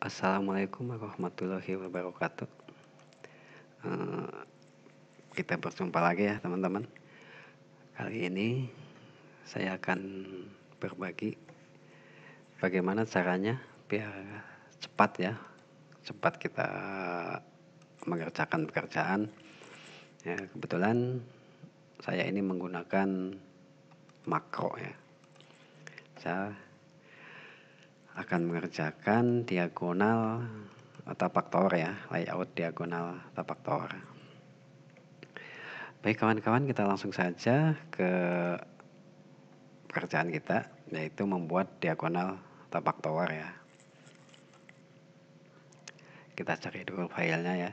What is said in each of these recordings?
Assalamualaikum warahmatullahi wabarakatuh. Uh, kita berjumpa lagi ya teman-teman. Kali ini saya akan berbagi bagaimana caranya biar cepat ya, cepat kita mengerjakan pekerjaan. Ya, kebetulan saya ini menggunakan makro ya. Saya akan mengerjakan diagonal tapak tower ya, layout diagonal tapak tower. Baik kawan-kawan, kita langsung saja ke pekerjaan kita, yaitu membuat diagonal tapak tower ya. Kita cari dulu filenya ya.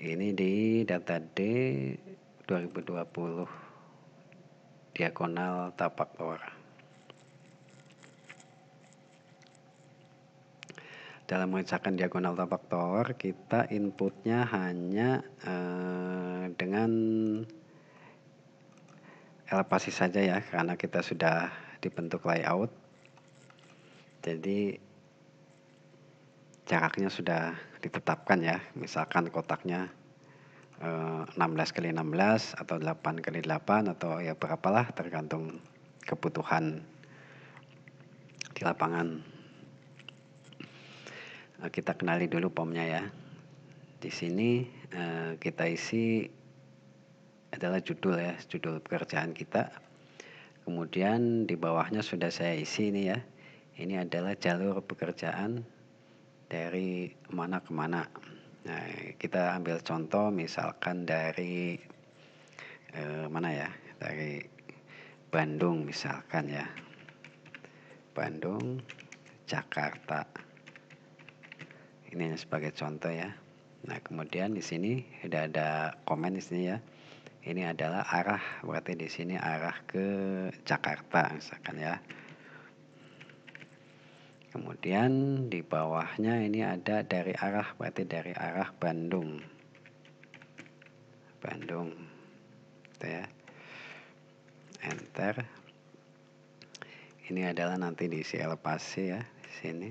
Ini di data D 2020 diagonal tapak tower. dalam mengerjakan diagonal faktor kita inputnya hanya uh, dengan elevasi saja ya karena kita sudah dibentuk layout jadi jaraknya sudah ditetapkan ya misalkan kotaknya uh, eh, 16 kali 16 atau 8 kali 8 atau ya berapalah tergantung kebutuhan di lapangan Eh, kita kenali dulu pomnya ya di sini eh, kita isi adalah judul ya judul pekerjaan kita kemudian di bawahnya sudah saya isi ini ya ini adalah jalur pekerjaan dari mana ke mana nah kita ambil contoh misalkan dari eh, mana ya dari Bandung misalkan ya Bandung Jakarta ini hanya sebagai contoh ya nah kemudian di sini sudah ada komen di sini ya ini adalah arah berarti di sini arah ke Jakarta misalkan ya kemudian di bawahnya ini ada dari arah berarti dari arah Bandung Bandung gitu ya enter ini adalah nanti diisi elevasi ya di sini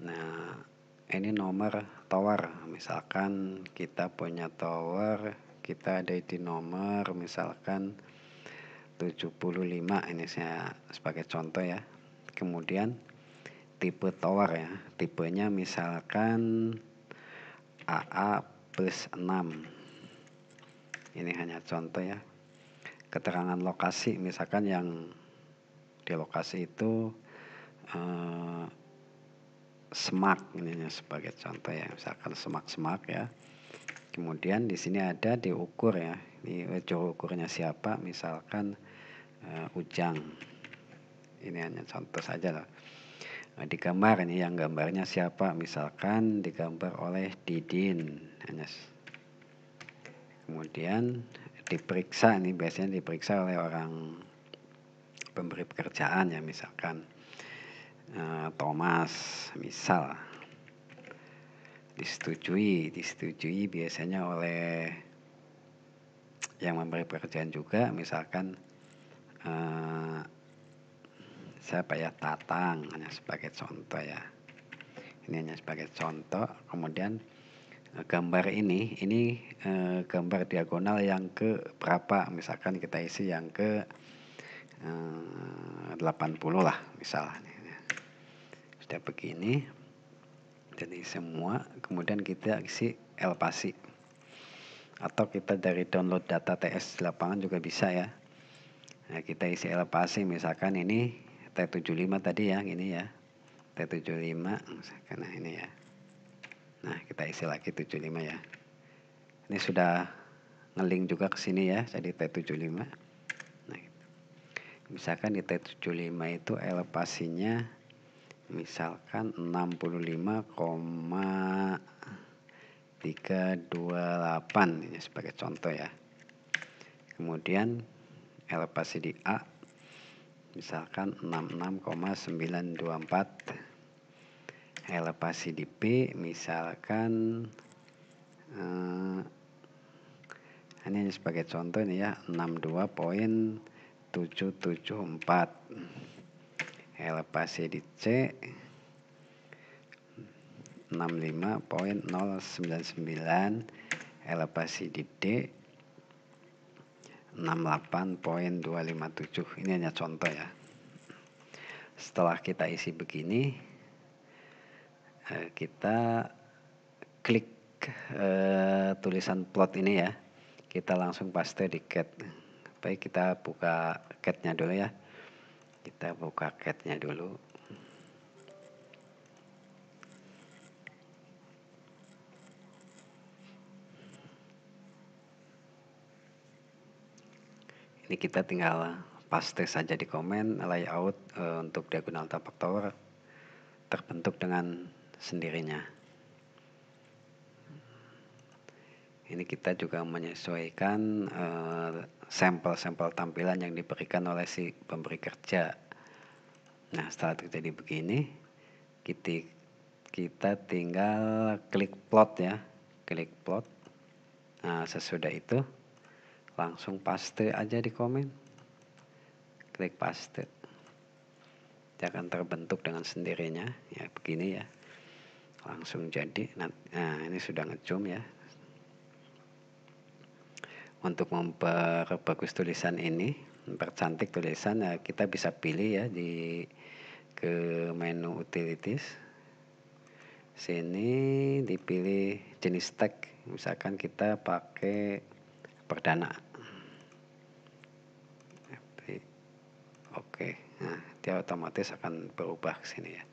nah ini nomor tower misalkan kita punya tower kita ada di nomor misalkan 75 ini saya sebagai contoh ya kemudian tipe tower ya tipenya misalkan AA plus 6 ini hanya contoh ya keterangan lokasi misalkan yang di lokasi itu eh, semak ini sebagai contoh ya misalkan semak-semak ya kemudian di sini ada diukur ya ini jauh ukurnya siapa misalkan uh, ujang ini hanya contoh saja lah nah, eh, di gambar ini yang gambarnya siapa misalkan digambar oleh Didin hanya kemudian diperiksa ini biasanya diperiksa oleh orang pemberi pekerjaan ya misalkan Eh, Thomas misal disetujui disetujui biasanya oleh yang memberi pekerjaan juga misalkan uh, saya pakai tatang hanya sebagai contoh ya ini hanya sebagai contoh kemudian eh, gambar ini ini uh, gambar diagonal yang ke berapa misalkan kita isi yang ke uh, 80 lah misalnya sudah begini jadi semua kemudian kita isi L atau kita dari download data TS di lapangan juga bisa ya nah kita isi L misalkan ini T75 tadi ya ini ya T75 misalkan nah ini ya nah kita isi lagi 75 ya ini sudah ngeling juga ke sini ya jadi T75 nah, gitu. misalkan di T75 itu elevasinya misalkan 65,328 ini sebagai contoh ya kemudian elevasi di A misalkan 66,924 Elevasi di B misalkan eh, ini hanya sebagai contoh ini ya 62.774 L di C 65.099 L pasti di D 68.257 ini hanya contoh ya setelah kita isi begini eh, kita klik uh, tulisan plot ini ya kita langsung paste di cat baik kita buka catnya dulu ya kita buka catnya dulu ini kita tinggal paste saja di komen layout e, untuk diagonal tapak tower terbentuk dengan sendirinya kita juga menyesuaikan eh, sampel-sampel tampilan yang diberikan oleh si pemberi kerja. Nah, setelah terjadi begini, kita, kita tinggal klik plot ya, klik plot. Nah, sesudah itu langsung paste aja di komen. Klik paste. Dia akan terbentuk dengan sendirinya, ya begini ya. Langsung jadi. Nah, nah ini sudah ngezoom ya untuk memperbagus tulisan ini, mempercantik tulisan, ya kita bisa pilih ya di ke menu utilities. Sini dipilih jenis tag, misalkan kita pakai perdana. Oke, nah dia otomatis akan berubah ke sini ya.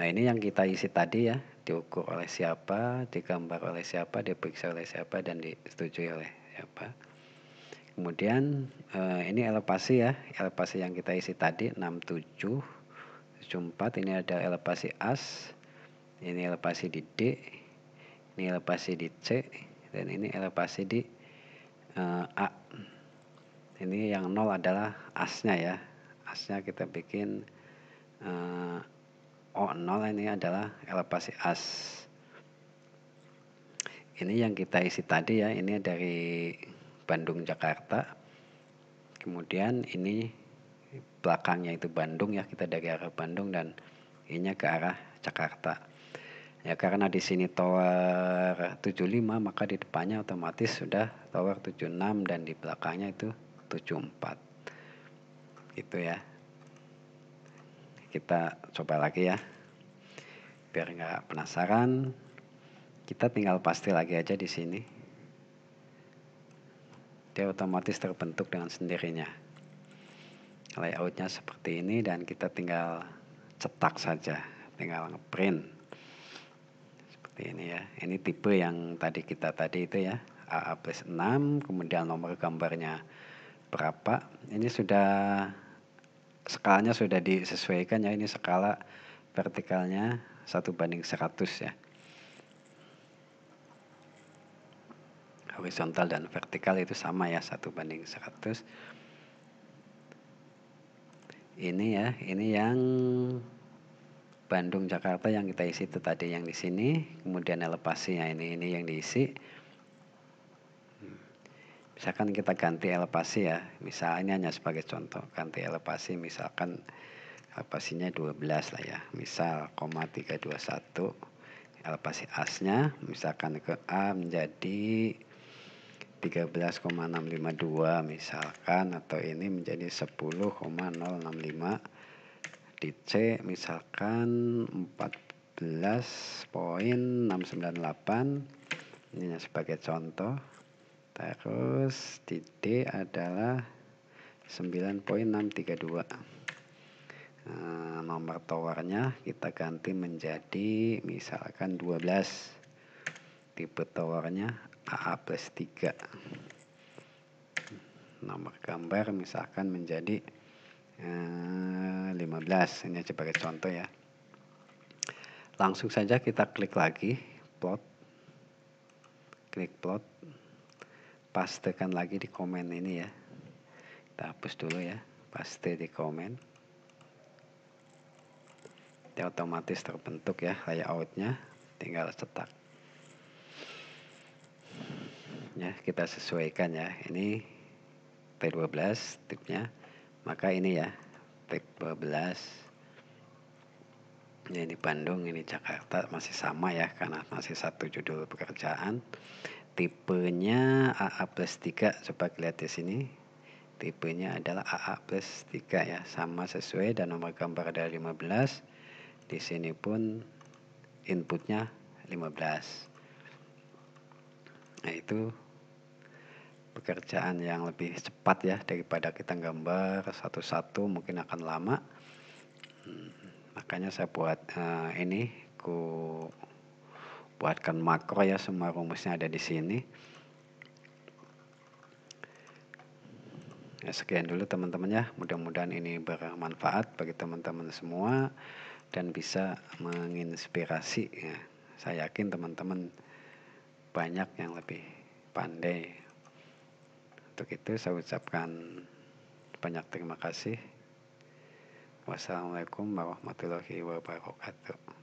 Nah ini yang kita isi tadi ya, diukur oleh siapa, digambar oleh siapa, diperiksa oleh siapa, dan disetujui oleh apa. Kemudian eh, ini elevasi ya, elevasi yang kita isi tadi 67 74 ini ada elevasi as, ini elevasi di D, ini elevasi di C dan ini elevasi di eh, A. Ini yang nol adalah asnya ya. Asnya kita bikin eh, O0 ini adalah elevasi as ini yang kita isi tadi ya, ini dari Bandung Jakarta. Kemudian ini belakangnya itu Bandung ya, kita dari arah Bandung dan ini ke arah Jakarta. Ya karena di sini tower 75 maka di depannya otomatis sudah tower 76 dan di belakangnya itu 74. Gitu ya. Kita coba lagi ya. Biar nggak penasaran, kita tinggal pasti lagi aja di sini. Dia otomatis terbentuk dengan sendirinya. Layoutnya seperti ini dan kita tinggal cetak saja, tinggal ngeprint. Seperti ini ya. Ini tipe yang tadi kita tadi itu ya, AA plus 6, kemudian nomor gambarnya berapa. Ini sudah skalanya sudah disesuaikan ya, ini skala vertikalnya satu banding 100 ya. horizontal dan vertikal itu sama ya satu banding 100 ini ya ini yang Bandung Jakarta yang kita isi itu tadi yang di sini kemudian elevasinya ini ini yang diisi misalkan kita ganti elevasi ya misalnya hanya sebagai contoh ganti elevasi misalkan elevasinya 12 lah ya misal koma 321 elevasi asnya misalkan ke A menjadi 13,652 misalkan atau ini menjadi 10,065 di C misalkan 14.698 ini sebagai contoh terus di D adalah 9.632 Nah, nomor towernya kita ganti menjadi misalkan 12 tipe towernya A plus 3 nomor gambar misalkan menjadi eh, 15 ini sebagai contoh ya langsung saja kita klik lagi plot klik plot pastekan lagi di komen ini ya kita hapus dulu ya paste di komen dia otomatis terbentuk ya layoutnya tinggal cetak ya kita sesuaikan ya ini T12 tipnya maka ini ya T12 ya ini Bandung ini Jakarta masih sama ya karena masih satu judul pekerjaan tipenya AA plus 3 coba lihat di sini tipenya adalah AA plus 3 ya sama sesuai dan nomor gambar ada 15 di sini pun inputnya 15 nah itu pekerjaan yang lebih cepat ya daripada kita gambar satu-satu mungkin akan lama hmm, makanya saya buat uh, ini ku buatkan makro ya semua rumusnya ada di sini ya, sekian dulu teman-teman ya mudah-mudahan ini bermanfaat bagi teman-teman semua dan bisa menginspirasi ya saya yakin teman-teman banyak yang lebih pandai untuk itu saya ucapkan banyak terima kasih. Wassalamualaikum warahmatullahi wabarakatuh.